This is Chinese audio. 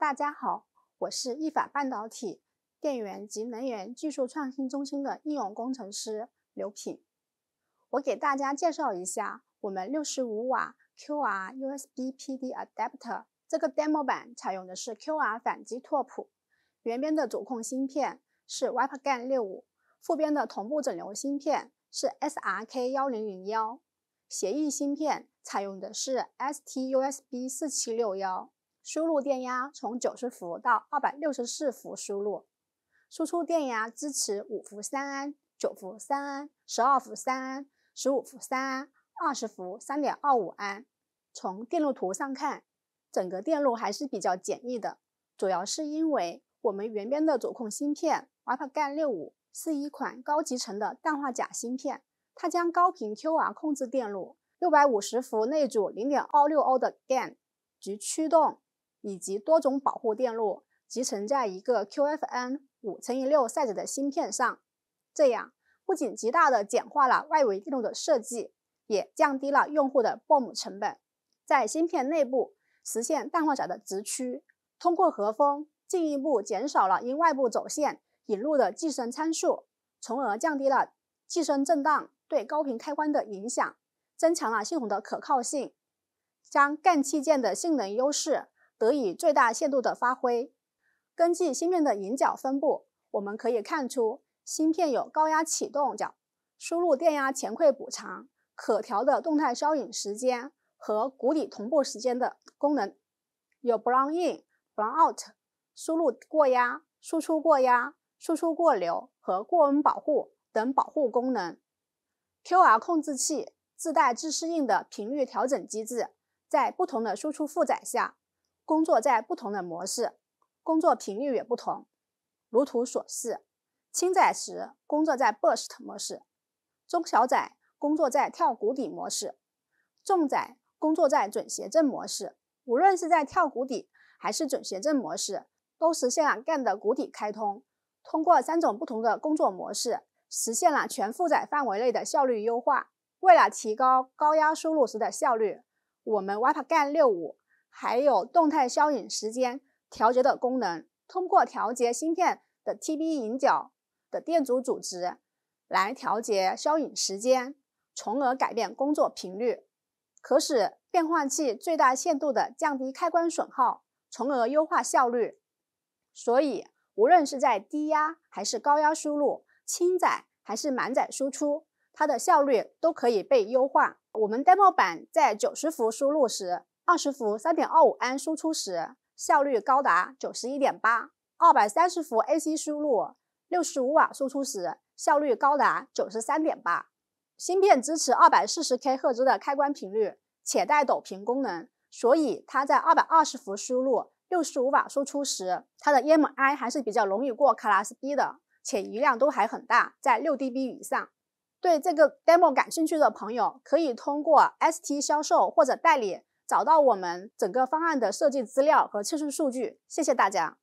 大家好，我是意法半导体电源及能源技术创新中心的应用工程师刘品。我给大家介绍一下我们65瓦 QR USB PD Adapter 这个 demo 版，采用的是 QR 反击拓扑，原边的主控芯片是 w i p e g a n 六五，副边的同步整流芯片是 SRK 幺零零幺，协议芯片采用的是 ST USB 四七六幺。输入电压从九十伏到二百六十四伏输入，输出电压支持五伏三安、九伏三安、十二伏三安、十五伏三安、二十伏三点二五安。从电路图上看，整个电路还是比较简易的，主要是因为我们原边的主控芯片 WAFGAN 六五是一款高集成的氮化镓芯片，它将高频 QR 控制电路、六百五十伏内阻零点二六欧的 GaN 及驱动。以及多种保护电路集成在一个 QFN 五乘以六 size 的芯片上，这样不仅极大的简化了外围电路的设计，也降低了用户的 BOM 成本。在芯片内部实现氮化镓的直驱，通过和封进一步减少了因外部走线引入的寄生参数，从而降低了寄生振荡对高频开关的影响，增强了系统的可靠性。将干器件的性能优势。得以最大限度的发挥。根据芯片的引脚分布，我们可以看出，芯片有高压启动脚、输入电压前馈补偿、可调的动态消影时间和谷底同步时间的功能，有 Brown In、Brown Out、输入过压、输出过压、输出过流和过温保护等保护功能。QR 控制器自带自适应的频率调整机制，在不同的输出负载下。工作在不同的模式，工作频率也不同。如图所示，轻载时工作在 burst 模式，中小载工作在跳谷底模式，重载工作在准谐振模式。无论是在跳谷底还是准谐振模式，都实现了 gan 的谷底开通。通过三种不同的工作模式，实现了全负载范围内的效率优化。为了提高高压输入时的效率，我们 w i p e r gan65。还有动态消隐时间调节的功能，通过调节芯片的 t b 引角的电阻阻值来调节消隐时间，从而改变工作频率，可使变换器最大限度地降低开关损耗，从而优化效率。所以，无论是在低压还是高压输入，轻载还是满载输出，它的效率都可以被优化。我们 demo 板在九十伏输入时。二十伏三点二五安输出时，效率高达九十一点八；二百三十伏 AC 输入六十五瓦输出时，效率高达九十三点八。芯片支持二百四十 K 赫兹的开关频率，且带抖频功能，所以它在二百二十伏输入六十五瓦输出时，它的 EMI 还是比较容易过 Class B 的，且余量都还很大，在六 dB 以上。对这个 demo 感兴趣的朋友，可以通过 ST 销售或者代理。找到我们整个方案的设计资料和测试数据。谢谢大家。